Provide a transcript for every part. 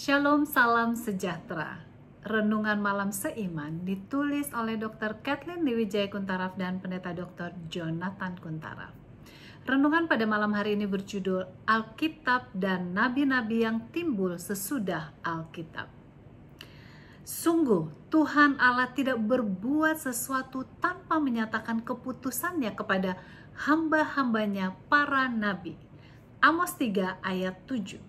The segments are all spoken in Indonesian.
Shalom, salam sejahtera. Renungan Malam Seiman ditulis oleh Dr. Kathleen Dewijaya Kuntaraf dan Pendeta Dr. Jonathan Kuntaraf. Renungan pada malam hari ini berjudul Alkitab dan Nabi-Nabi yang timbul sesudah Alkitab. Sungguh, Tuhan Allah tidak berbuat sesuatu tanpa menyatakan keputusannya kepada hamba-hambanya para nabi. Amos 3 ayat 7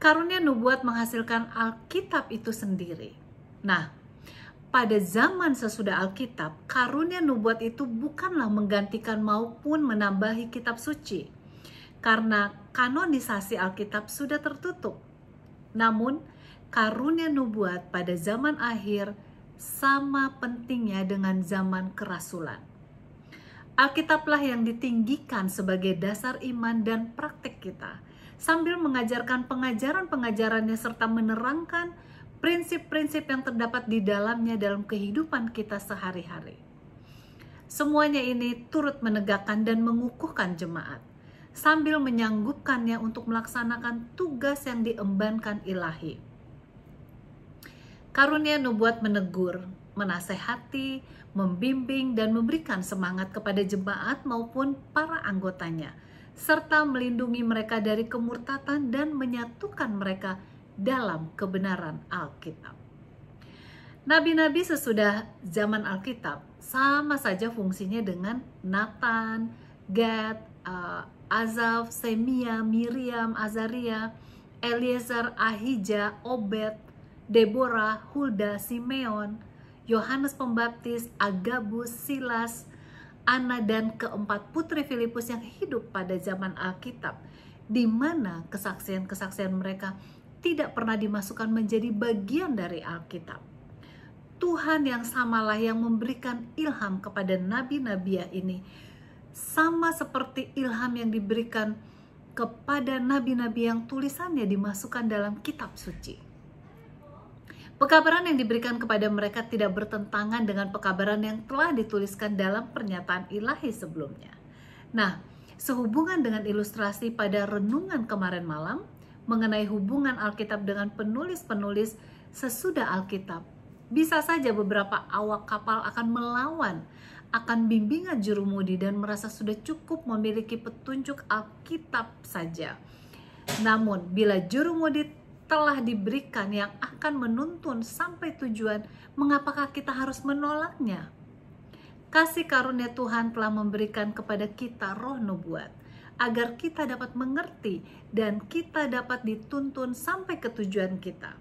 karunia nubuat menghasilkan Alkitab itu sendiri. Nah, pada zaman sesudah Alkitab, karunia nubuat itu bukanlah menggantikan maupun menambahi kitab suci. Karena kanonisasi Alkitab sudah tertutup. Namun, karunia nubuat pada zaman akhir sama pentingnya dengan zaman kerasulan. Alkitablah yang ditinggikan sebagai dasar iman dan praktik kita sambil mengajarkan pengajaran-pengajarannya serta menerangkan prinsip-prinsip yang terdapat di dalamnya dalam kehidupan kita sehari-hari. Semuanya ini turut menegakkan dan mengukuhkan jemaat, sambil menyanggupkannya untuk melaksanakan tugas yang diembankan ilahi. Karunia nubuat menegur, menasehati, membimbing, dan memberikan semangat kepada jemaat maupun para anggotanya – serta melindungi mereka dari kemurtatan dan menyatukan mereka dalam kebenaran Alkitab. Nabi-nabi sesudah zaman Alkitab sama saja fungsinya dengan Nathan, Gad, eh, Azaf, Semia, Miriam, Azaria, Eliezer, Ahija, Obed, Deborah, Hulda, Simeon, Yohanes Pembaptis, Agabus, Silas, Ana dan keempat putri Filipus yang hidup pada zaman Alkitab, di mana kesaksian-kesaksian mereka tidak pernah dimasukkan menjadi bagian dari Alkitab. Tuhan yang samalah yang memberikan ilham kepada nabi nabi ini sama seperti ilham yang diberikan kepada nabi-nabi yang tulisannya dimasukkan dalam kitab suci. Pekabaran yang diberikan kepada mereka tidak bertentangan dengan pekabaran yang telah dituliskan dalam pernyataan ilahi sebelumnya. Nah, sehubungan dengan ilustrasi pada renungan kemarin malam mengenai hubungan Alkitab dengan penulis-penulis sesudah Alkitab, bisa saja beberapa awak kapal akan melawan akan bimbingan jurumudi dan merasa sudah cukup memiliki petunjuk Alkitab saja. Namun, bila jurumudi telah diberikan yang akan menuntun sampai tujuan, mengapakah kita harus menolaknya? Kasih karunia Tuhan telah memberikan kepada kita roh nubuat, agar kita dapat mengerti dan kita dapat dituntun sampai ke tujuan kita.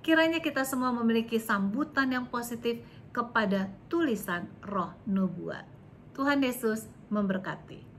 Kiranya kita semua memiliki sambutan yang positif kepada tulisan roh nubuat. Tuhan Yesus memberkati.